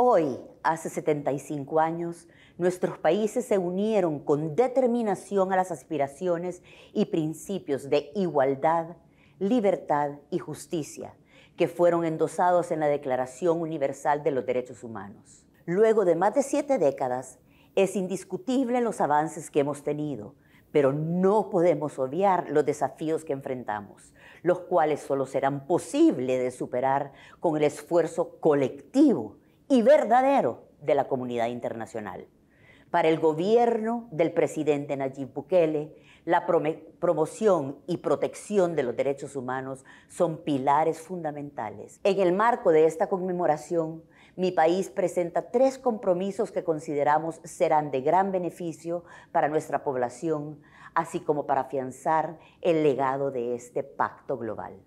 Hoy, hace 75 años, nuestros países se unieron con determinación a las aspiraciones y principios de igualdad, libertad y justicia que fueron endosados en la Declaración Universal de los Derechos Humanos. Luego de más de siete décadas, es indiscutible los avances que hemos tenido, pero no podemos obviar los desafíos que enfrentamos, los cuales solo serán posibles de superar con el esfuerzo colectivo y verdadero de la comunidad internacional. Para el gobierno del presidente Nayib Bukele, la promoción y protección de los derechos humanos son pilares fundamentales. En el marco de esta conmemoración, mi país presenta tres compromisos que consideramos serán de gran beneficio para nuestra población, así como para afianzar el legado de este pacto global.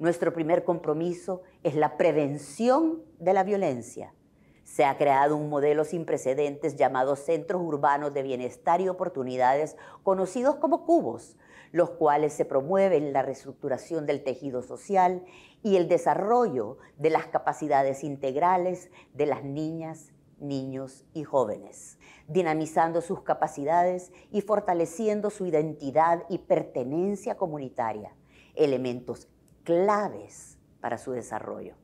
Nuestro primer compromiso es la prevención de la violencia. Se ha creado un modelo sin precedentes llamado Centros Urbanos de Bienestar y Oportunidades, conocidos como cubos, los cuales se promueven la reestructuración del tejido social y el desarrollo de las capacidades integrales de las niñas, niños y jóvenes, dinamizando sus capacidades y fortaleciendo su identidad y pertenencia comunitaria, elementos claves para su desarrollo.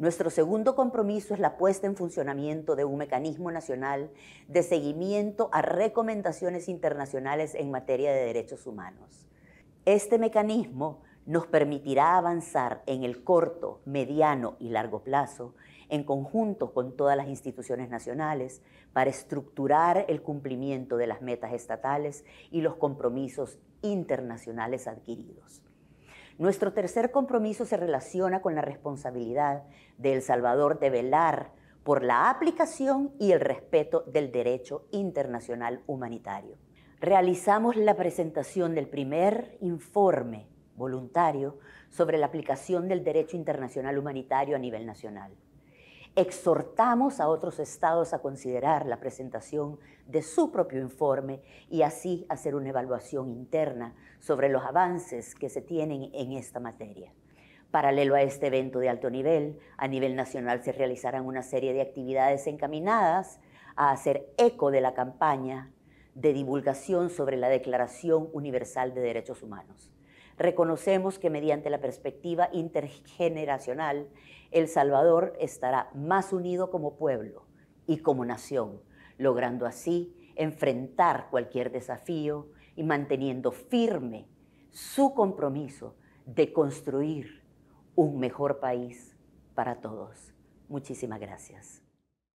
Nuestro segundo compromiso es la puesta en funcionamiento de un mecanismo nacional de seguimiento a recomendaciones internacionales en materia de derechos humanos. Este mecanismo nos permitirá avanzar en el corto, mediano y largo plazo, en conjunto con todas las instituciones nacionales, para estructurar el cumplimiento de las metas estatales y los compromisos internacionales adquiridos. Nuestro tercer compromiso se relaciona con la responsabilidad de El Salvador de velar por la aplicación y el respeto del derecho internacional humanitario. Realizamos la presentación del primer informe voluntario sobre la aplicación del derecho internacional humanitario a nivel nacional. Exhortamos a otros estados a considerar la presentación de su propio informe y así hacer una evaluación interna sobre los avances que se tienen en esta materia. Paralelo a este evento de alto nivel, a nivel nacional se realizarán una serie de actividades encaminadas a hacer eco de la campaña de divulgación sobre la Declaración Universal de Derechos Humanos. Reconocemos que mediante la perspectiva intergeneracional, El Salvador estará más unido como pueblo y como nación, logrando así enfrentar cualquier desafío y manteniendo firme su compromiso de construir un mejor país para todos. Muchísimas gracias.